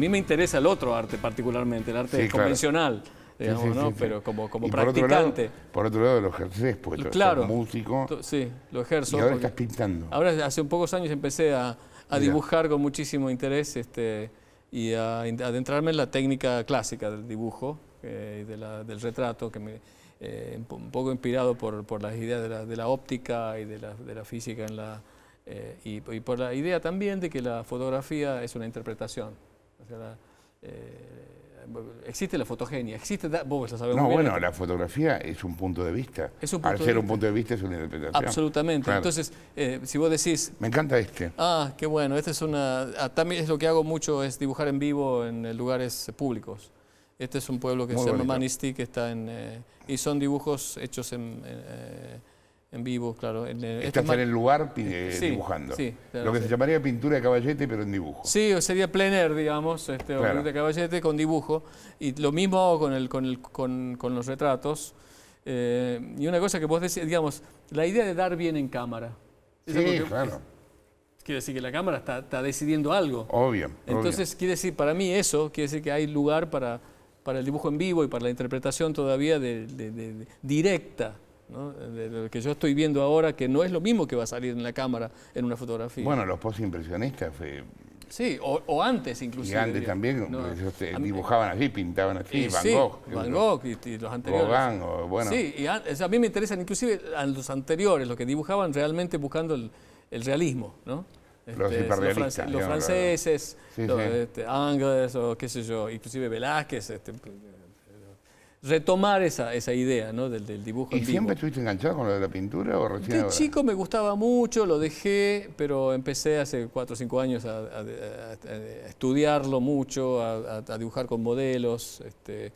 A mí me interesa el otro arte particularmente, el arte convencional. Digamos, pero como, practicante. Por otro, lado, por otro lo ejerces, pues claro, músico. Sí, lo ejerzo. Y ahora hace estás pintando. Ahora, hace pocos años empecé a, a dibujar con muchísimo interés este, y a, adentrarme en la técnica clásica del dibujo eh, y del retrato, que me, eh, un poco inspirado por, por las ideas de la, óptica y de la, de la física en la, eh, y por la idea también de que la fotografía es una interpretación. Eh, existe la fotogenia, existe, vos No, bueno, la fotografía es un punto de vista. Es Al ser un punto de vista es una interpretación. Absolutamente. Entonces, eh, si vos decís... Me encanta este. Ah, qué bueno. Este es una... Ah, también es lo que hago mucho, es dibujar en vivo en eh, lugares públicos. Este es un pueblo que se llama Manisti, que está en... y son dibujos hechos en en vivo, claro. En, en eh, Estás este en el lugar eh, dibujando. lo que se llamaría pintura de caballete, pero en dibujo. Sí, sería plener, digamos, este, pintura de caballete con dibujo. Y lo mismo hago con, el, con, los retratos. Eh, y una cosa que vos decís, digamos, la idea de dar bien en cámara. Sí, claro. Quiere decir que la cámara está, decidiendo algo. Obvio. Entonces, quiere decir, para mí eso, quiere decir que hay lugar para, para el dibujo en vivo y para la interpretación todavía directa de lo que yo estoy viendo ahora, que no es lo mismo que va a salir en la cámara en una fotografía. Bueno, los postimpresionistas fue... Eh, sí, o, antes inclusive. Y antes también, pues, este, dibujaban así, pintaban así, Van Gogh. Van Gogh y, los anteriores. Gauguin, bueno. Sí, a, mí me interesan inclusive a los anteriores, los que dibujaban realmente buscando el, realismo, este, los hiperrealistas. Los, franceses, los, Angles, este, o qué sé yo, inclusive Velázquez, retomar esa, esa idea ¿no? del, dibujo. ¿Y en vivo. siempre estuviste enganchado con lo de la pintura o recién? De chico me gustaba mucho, lo dejé, pero empecé hace 4 o 5 años a, estudiarlo mucho, a, dibujar con modelos, este,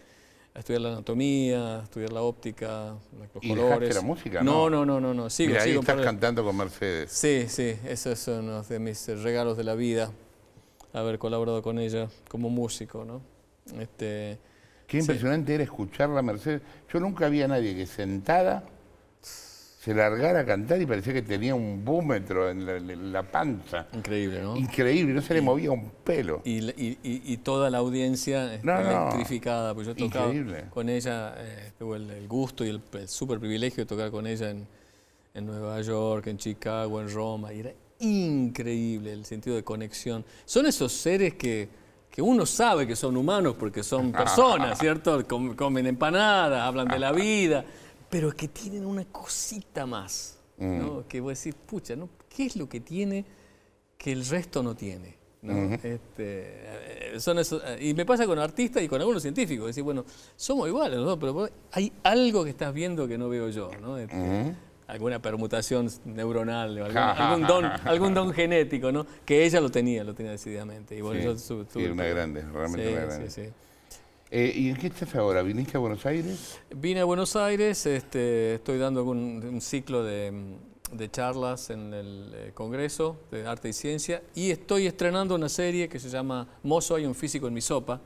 a estudiar la anatomía, a estudiar la óptica, los ¿Y colores. la música? No, no, no, no, no. Sigo, sigo ahí estás cantando con Mercedes. Sí, sí, esos son uno de mis regalos de la vida, haber colaborado con ella como músico, ¿no? Este, Qué impresionante era escucharla, Mercedes. Yo nunca había nadie que sentada se largara a cantar y parecía que tenía un búmetro en la, panza. Increíble, ¿no? Increíble, no se le movía un pelo. Y, toda la audiencia electrificada, pues Increíble. con ella, eh, el, gusto y el, super privilegio de tocar con ella en, en, Nueva York, en Chicago, en Roma, era increíble el sentido de conexión. Son esos seres que que uno sabe que son humanos porque son personas, ¿cierto? comen empanadas, hablan de la vida, pero que tienen una cosita más, ¿no? Mm. Que voy a decir, pucha, ¿qué es lo que tiene que el resto no tiene? Este, eh, eh, y me pasa con artistas y con algunos científicos, decir, bueno, somos iguales, ¿no? pero hay algo que estás viendo que no veo yo, ¿no? Este, alguna permutación neuronal, algún, don, algún don genético, ¿no? Que ella lo tenía, lo tenía decididamente. Y bueno, una grande, realmente grande. Eh, ¿Y en qué estás ahora? ¿Viniste a Buenos Aires? Vine a Buenos Aires, este, estoy dando un, ciclo de, charlas en el eh, Congreso de Arte y Ciencia y estoy estrenando una serie que se llama Mozo, hay un físico en mi sopa,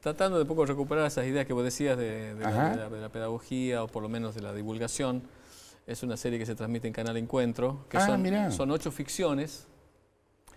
tratando de poco recuperar esas ideas que vos decías de, la pedagogía o por lo menos de la divulgación es una serie que se transmite en Canal Encuentro, que ah, son, son ocho ficciones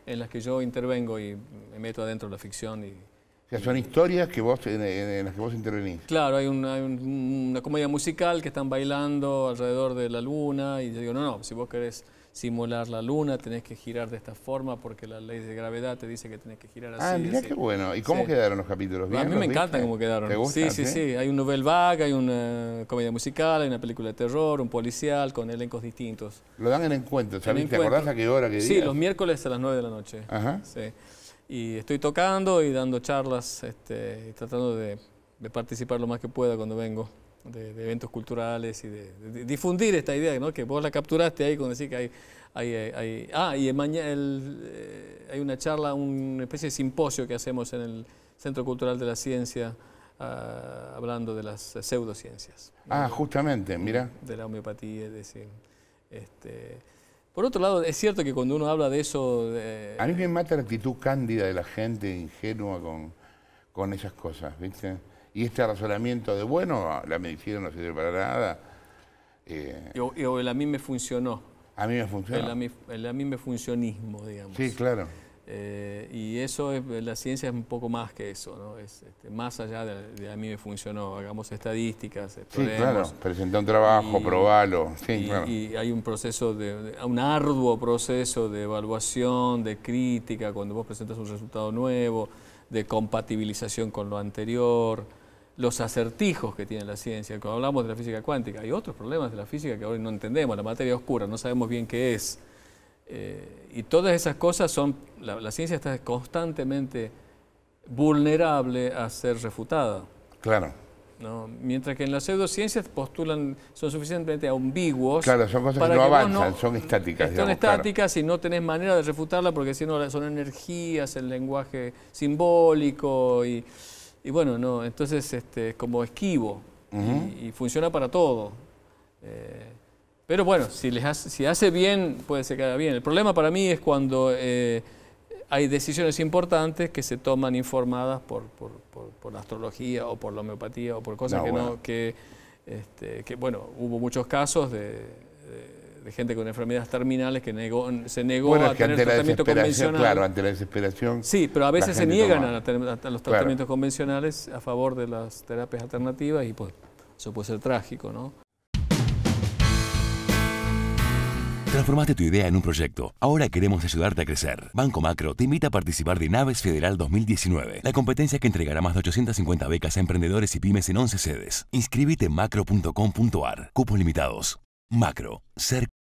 en las que yo intervengo y me meto adentro de la ficción. Y, o sea, son historias que vos, en, las que vos intervenís. Claro, hay, una, una comedia musical que están bailando alrededor de la luna y yo digo, no, no, si vos querés simular la luna, tenés que girar de esta forma porque la ley de gravedad te dice que tenés que girar ah, así. Ah, mira qué bueno. ¿Y cómo quedaron los capítulos? a mí me encantan cómo quedaron. sí, sí, sí. Hay un novel vague, hay una comedia musical, hay una película de terror, un policial con elencos distintos. Lo dan en encuentro, ¿Te acordás a qué hora que Sí, los miércoles a las 9 de la noche. Ajá. Sí. Y estoy tocando y dando charlas, este, tratando de participar lo más que pueda cuando vengo de, eventos culturales y de, difundir esta idea, ¿no? que vos la capturaste ahí con decir que hay... hay, eh, hay ah, y mañana eh, hay una charla, una especie de simposio que hacemos en el Centro Cultural de la Ciencia. Ah, hablando de las pseudociencias. Ah, justamente, mira. De la homeopatía, es decir. Este, por otro lado, es cierto que cuando uno habla de eso... De, a mí me mata la actitud cándida de la gente, ingenua con esas cosas, ¿viste? Y este razonamiento de, bueno, la medicina no sirve para nada. Eh, o, el a mí me funcionó. A mí me funcionó. El a mí, me funcionismo, digamos. Sí, claro. Eh, y eso, es, la ciencia es un poco más que eso, ¿no? Es este, más allá de, a mí me funcionó, hagamos estadísticas, eh, Sí, claro, presenta un trabajo, probalo. Sí, y, claro. y, hay un proceso, un arduo proceso de evaluación, de crítica, cuando vos presentas un resultado nuevo, de compatibilización con lo anterior los acertijos que tiene la ciencia. Cuando hablamos de la física cuántica, hay otros problemas de la física que hoy no entendemos, la materia oscura, no sabemos bien qué es. Eh, y todas esas cosas son, la, ciencia está constantemente vulnerable a ser refutada. Claro. Mientras que en las pseudociencias postulan, son suficientemente ambiguos. Claro, son cosas que no avanzan, son estáticas. Son estáticas y no tenés manera de refutarla porque si no son energías, el lenguaje simbólico y... Y bueno, no, entonces este, como esquivo y, funciona para todo. Eh, pero bueno, si, les hace, si hace bien, puede ser que haga bien. El problema para mí es cuando eh, hay decisiones importantes que se toman informadas por, la astrología o por la homeopatía o por cosas que no, este, que, bueno, hubo muchos casos de de gente con enfermedades terminales que negó, se negó a tener tratamiento convencional. Claro, ante la desesperación. Sí, pero a veces se niegan a, los tratamientos convencionales a favor de las terapias alternativas y pues eso puede ser trágico, ¿no? Transformaste tu idea en un proyecto. Ahora queremos ayudarte a crecer. Banco Macro te invita a participar de Naves Federal 2019, la competencia que entregará más de 850 becas a emprendedores y pymes en 11 sedes. Inscríbete macro.com.ar. Cupos limitados. Macro. Ser